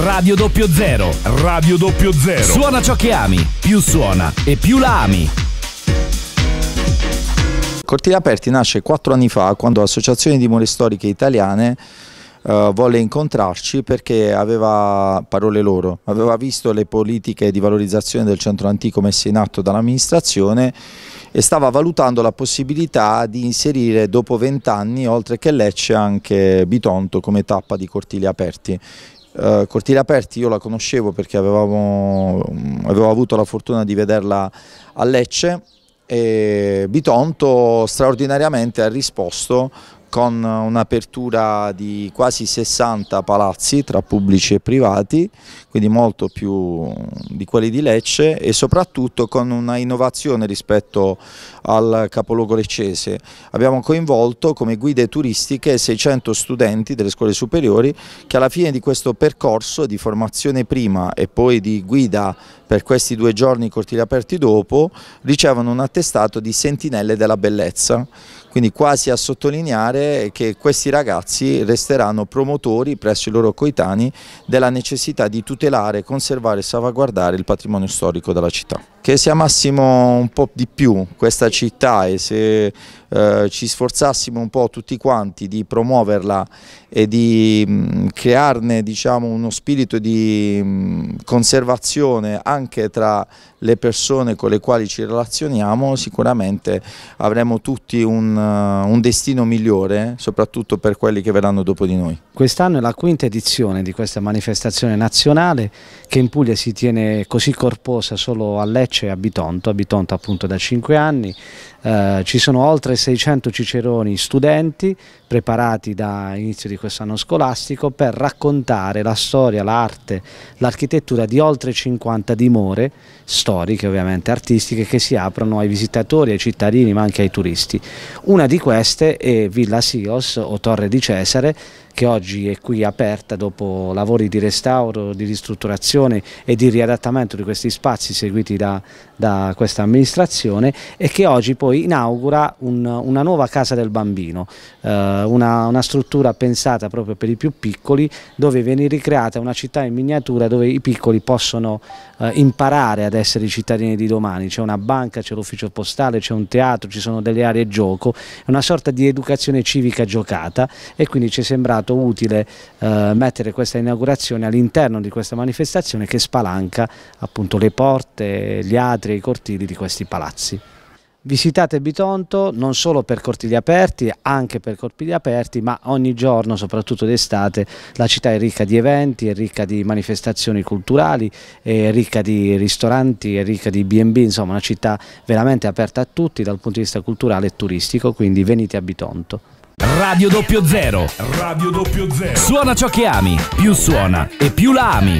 Radio Doppio Zero, Radio Doppio Zero. Suona ciò che ami, più suona e più la ami. Cortile Aperti nasce quattro anni fa quando l'Associazione di Mure Storiche Italiane Uh, volle incontrarci perché aveva, parole loro, aveva visto le politiche di valorizzazione del centro antico messe in atto dall'amministrazione e stava valutando la possibilità di inserire dopo vent'anni, oltre che Lecce, anche Bitonto come tappa di cortili aperti. Uh, cortili aperti io la conoscevo perché avevamo, mm, avevo avuto la fortuna di vederla a Lecce e Bitonto straordinariamente ha risposto con un'apertura di quasi 60 palazzi tra pubblici e privati, quindi molto più di quelli di Lecce e soprattutto con una innovazione rispetto al capoluogo leccese. Abbiamo coinvolto come guide turistiche 600 studenti delle scuole superiori che alla fine di questo percorso di formazione prima e poi di guida per questi due giorni cortili aperti dopo ricevono un attestato di sentinelle della bellezza quindi quasi a sottolineare che questi ragazzi resteranno promotori presso i loro coetanei della necessità di tutelare, conservare e salvaguardare il patrimonio storico della città che se amassimo un po' di più questa città e se eh, ci sforzassimo un po' tutti quanti di promuoverla e di mh, mm, crearne diciamo, uno spirito di mh, mm, conservazione anche tra le persone con le quali ci relazioniamo, sicuramente avremo tutti un eh, un destino migliore, soprattutto per quelli che verranno dopo di noi. Quest'anno è la quinta edizione di questa manifestazione nazionale che in Puglia si tiene così corposa solo a Lecce e a Bitonto, a Bitonto appunto da cinque anni. Eh, ci sono oltre 600 ciceroni studenti preparati da inizio di quest'anno scolastico per raccontare la storia, l'arte, l'architettura di oltre 50 dimore storiche ovviamente artistiche che si aprono ai visitatori, ai cittadini ma anche ai turisti. Una di queste è Villa Sios o Torre di Cesare che oggi è qui aperta dopo lavori di restauro, di ristrutturazione e di riadattamento di questi spazi seguiti da, da questa amministrazione e che oggi poi inaugura un, una nuova casa del bambino, eh, una, una struttura pensata proprio per i più piccoli dove viene ricreata una città in miniatura dove i piccoli possono eh, imparare ad essere i cittadini di domani, c'è una banca, c'è l'ufficio postale, c'è un teatro, ci sono delle aree gioco è una sorta di educazione civica giocata e quindi ci è sembrato utile eh, mettere questa inaugurazione all'interno di questa manifestazione che spalanca appunto le porte, gli atri e i cortili di questi palazzi. Visitate Bitonto non solo per cortili aperti, anche per cortili aperti, ma ogni giorno, soprattutto d'estate, la città è ricca di eventi, è ricca di manifestazioni culturali, è ricca di ristoranti, è ricca di B&B, insomma una città veramente aperta a tutti dal punto di vista culturale e turistico, quindi venite a Bitonto. Radio Doppio Zero. Radio Doppio Zero. Suona ciò che ami, più suona e più la ami.